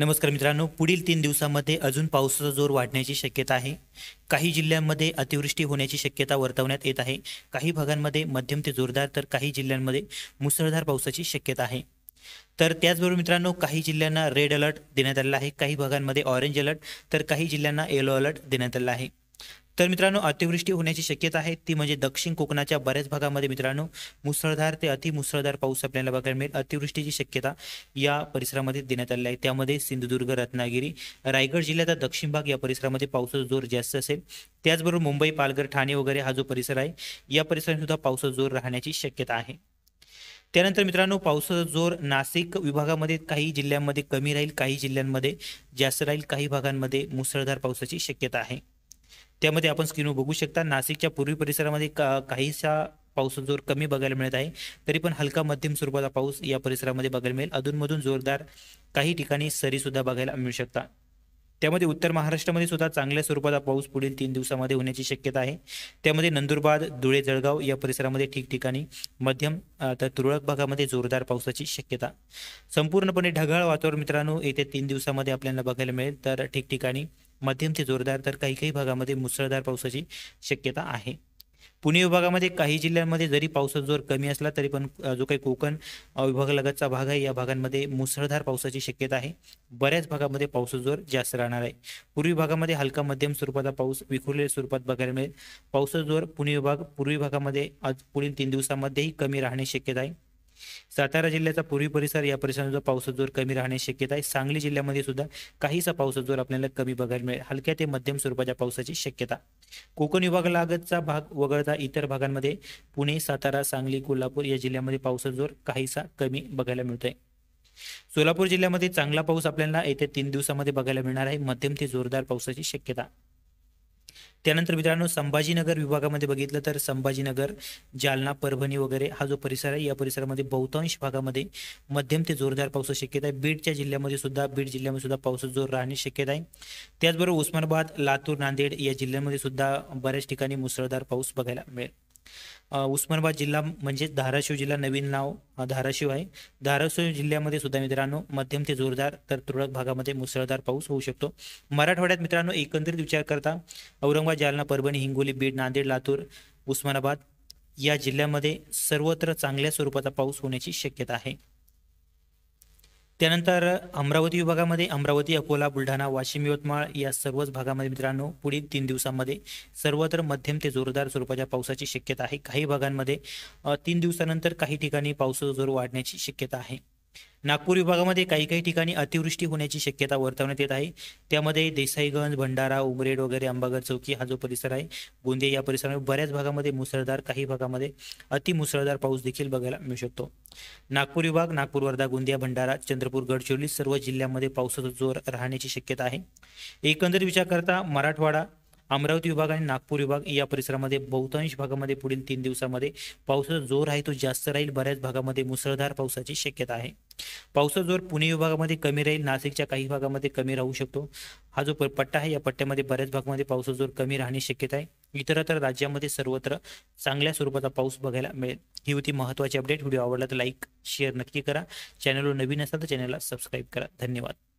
नमस्कार मित्रांनो पुढील तीन दिवसामध्ये अजून पावसाचा जोर वाढण्याची शक्यता आहे काही जिल्ह्यांमध्ये अतिवृष्टी होण्याची शक्यता वर्तवण्यात येत आहे काही भागांमध्ये मध्यम ते जोरदार तर काही जिल्ह्यांमध्ये मुसळधार पावसाची शक्यता आहे तर त्याचबरोबर मित्रांनो काही जिल्ह्यांना रेड अलर्ट देण्यात आलेला आहे काही भागांमध्ये ऑरेंज अलर्ट तर काही जिल्ह्यांना येलो अलर्ट देण्यात आला आहे तर मित्रांनो अतिवृष्टी होण्याची शक्यता आहे ती म्हणजे दक्षिण कोकणाच्या बऱ्याच भागामध्ये मित्रांनो मुसळधार ते अतिमुसळधार पाऊस आपल्याला बघायला मिळेल अतिवृष्टीची शक्यता या परिसरामध्ये देण्यात आलेली आहे त्यामध्ये सिंधुदुर्ग रत्नागिरी रायगड जिल्ह्याचा दक्षिण भाग या परिसरामध्ये पावसाचा जोर जास्त असेल त्याचबरोबर मुंबई पालघर ठाणे वगैरे हा जो परिसर आहे या परिसरात सुद्धा पावसाचा जोर राहण्याची शक्यता आहे त्यानंतर मित्रांनो पावसाचा जोर नाशिक विभागामध्ये काही जिल्ह्यांमध्ये कमी राहील काही जिल्ह्यांमध्ये जास्त राहील काही भागांमध्ये मुसळधार पावसाची शक्यता आहे त्यामध्ये आपण स्क्रीनवर बघू शकता नाशिकच्या पूर्वी परिसरामध्ये काहीसा पाऊस जोर कमी बघायला मिळत आहे तरी पण हलका मध्यम स्वरूपाचा पाऊस या परिसरामध्ये बघायला मिळेल अधूनमधून जोरदार काही ठिकाणी सरी सुद्धा बघायला मिळू शकता त्यामध्ये उत्तर महाराष्ट्रामध्ये सुद्धा चांगल्या स्वरूपाचा पाऊस पुढील तीन दिवसामध्ये होण्याची शक्यता आहे त्यामध्ये नंदुरबार धुळे जळगाव या परिसरामध्ये ठिकठिकाणी मध्यम तर तुरळक भागामध्ये जोरदार पावसाची शक्यता संपूर्णपणे ढगाळ वातावरण मित्रांनो येत्या तीन दिवसामध्ये आपल्याला बघायला मिळेल तर ठिकठिकाणी मध्यम ते जोरदार तर काही काही भागामध्ये मुसळधार पावसाची शक्यता आहे पुणे विभागामध्ये काही जिल्ह्यांमध्ये जरी पावसाचा जोर कमी असला तरी पण जो काही कोकण विभागालगतचा भाग आहे या भागांमध्ये मुसळधार पावसाची शक्यता आहे बऱ्याच भागामध्ये पावसाचा जोर जास्त राहणार आहे पूर्वी भागामध्ये हलका मध्यम स्वरूपाचा पाऊस विखुरलेल्या स्वरूपात बघायला मिळेल पावसाचा जोर पुणे विभाग पूर्वी भागामध्ये आज पुढील तीन दिवसामध्येही कमी राहणे शक्यता आहे सातारा जिल्ह्याचा पूर्वी परिसर या परिसरात पावसाचा जोर कमी राहण्याची शक्यता आहे सांगली जिल्ह्यामध्ये सुद्धा काहीसा पावसाचा जोर आपल्याला कमी बघायला मिळेल हलक्या ते मध्यम स्वरूपाच्या पावसाची शक्यता कोकण विभागालागतचा भाग वगळता इतर भागांमध्ये पुणे सातारा सांगली कोल्हापूर या जिल्ह्यामध्ये पावसाचा जोर काहीसा कमी बघायला मिळतोय सोलापूर जिल्ह्यामध्ये चांगला पाऊस आपल्याला येत्या तीन दिवसामध्ये बघायला मिळणार आहे मध्यम ते जोरदार पावसाची शक्यता त्यानंतर मित्रांनो संभाजीनगर विभागामध्ये बघितलं तर संभाजीनगर जालना परभणी वगैरे हा जो परिसर आहे या परिसरामध्ये बहुतांश भागामध्ये मध्यम ते जोरदार पाऊस शक्यता आहे बीडच्या जिल्ह्यामध्ये सुद्धा बीड जिल्ह्यामध्ये सुद्धा पाऊस जोर राहण्याची शक्यता आहे त्याचबरोबर उस्मानाबाद लातूर नांदेड या जिल्ह्यामध्ये सुद्धा बऱ्याच ठिकाणी मुसळधार पाऊस बघायला मिळेल उस्मानाबाद जिल्हा म्हणजे धाराशिव जिल्हा नवीन नाव धाराशिव आहे धाराशिव जिल्ह्यामध्ये सुद्धा मित्रांनो मध्यम ते जोरदार तर तुरळक भागामध्ये मुसळधार पाऊस होऊ शकतो मराठवाड्यात मित्रांनो एकंदरीत विचार करता औरंगाबाद जालना परभणी हिंगोली बीड नांदेड लातूर उस्मानाबाद या जिल्ह्यामध्ये सर्वत्र चांगल्या स्वरूपाचा पाऊस होण्याची शक्यता आहे त्यानंतर अमरावती विभागामध्ये अमरावती अकोला बुलढाणा वाशिम यवतमाळ या सर्वच भागामध्ये मित्रांनो पुढील तीन दिवसांमध्ये सर्वत्र मध्यम ते जोरदार स्वरूपाच्या पावसाची शक्यता आहे काही भागांमध्ये तीन दिवसानंतर काही ठिकाणी पावसाचा जोर वाढण्याची शक्यता आहे नागपूर विभागामध्ये काही काही ठिकाणी अतिवृष्टी होण्याची शक्यता वर्तवण्यात येत आहे त्यामध्ये देसाईगंज भंडारा उमरेड वगैरे अंबागड चौकी हा जो परिसर आहे गोंदिया या परिसरामध्ये बऱ्याच भागामध्ये मुसळधार काही भागामध्ये अतिमुसळधार पाऊस देखील बघायला मिळू शकतो नागपूर विभाग नागपूर वर्धा गोंदिया भंडारा चंद्रपूर गडचिरोली सर्व जिल्ह्यांमध्ये पावसाचा जोर राहण्याची शक्यता आहे एकंदर विचार करता मराठवाडा अमरावती विभाग आणि नागपूर विभाग या परिसरामध्ये बहुतांश भागामध्ये पुढील तीन दिवसामध्ये पावसाचा जोर आहे तो जास्त राहील बऱ्याच भागामध्ये मुसळधार पावसाची शक्यता आहे पावसाचा जोर पुणे विभागामध्ये कमी राहील नाशिकच्या काही भागामध्ये कमी राहू शकतो हा जो पट्टा आहे या पट्ट्यामध्ये बऱ्याच भागामध्ये पावसाचा जोर कमी राहण्याची शक्यता आहे इतरत्र राज्यामध्ये सर्वत्र चांगल्या स्वरूपाचा पाऊस बघायला मिळेल ही होती महत्वाची अपडेट व्हिडिओ आवडला तर लाईक शेअर नक्की करा चॅनलवर नवीन असाल तर चॅनलला सबस्क्राईब करा धन्यवाद